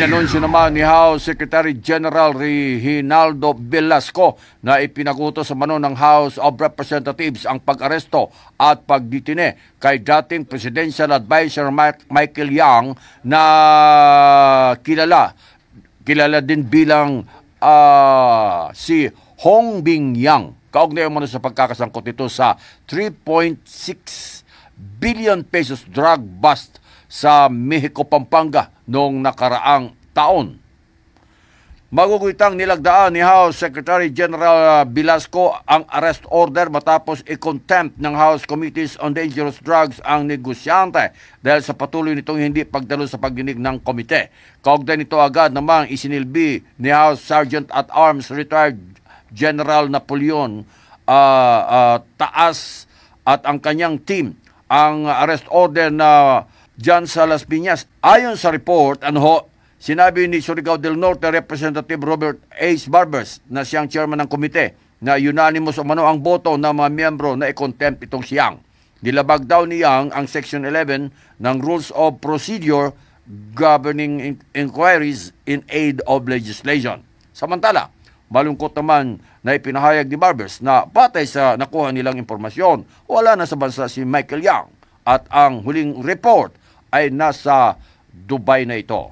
Inanunsyo naman ni House Secretary General Rehinaldo Velasco na ipinaguto sa mano ng House of Representatives ang pag-aresto at pagditine kay dating Presidential Advisor Michael Young na kilala kilala din bilang uh, si Hong Bing Yang. Kaugnay mo na sa pagkakasangkot nito sa 3.6 billion pesos drug bust sa Mexico, Pampanga noong nakaraang taon. Magugitang nilagdaan ni House Secretary General Bilasco uh, ang arrest order matapos i-contempt ng House Committees on Dangerous Drugs ang negosyante dahil sa patuloy nitong hindi pagdalo sa pagdinig ng komite. Kaugda nito agad namang isinilbi ni House Sergeant at Arms Retired General Napoleon uh, uh, Taas at ang kanyang team ang arrest order na uh, John Salas Piñas. Ayon sa report, ano ho, sinabi ni Surigao del Norte Representative Robert Ace Barbers na siyang chairman ng komite na unanimous umano ang boto ng mga miyembro na i-contempt itong siyang. Nilabag daw ni Yang ang Section 11 ng Rules of Procedure Governing Inquiries in Aid of Legislation. Samantala, Malungkot naman na ipinahayag ni Barbers na patay sa nakuha nilang impormasyon, wala na sa bansa si Michael Yang. at ang huling report ay nasa Dubai na ito.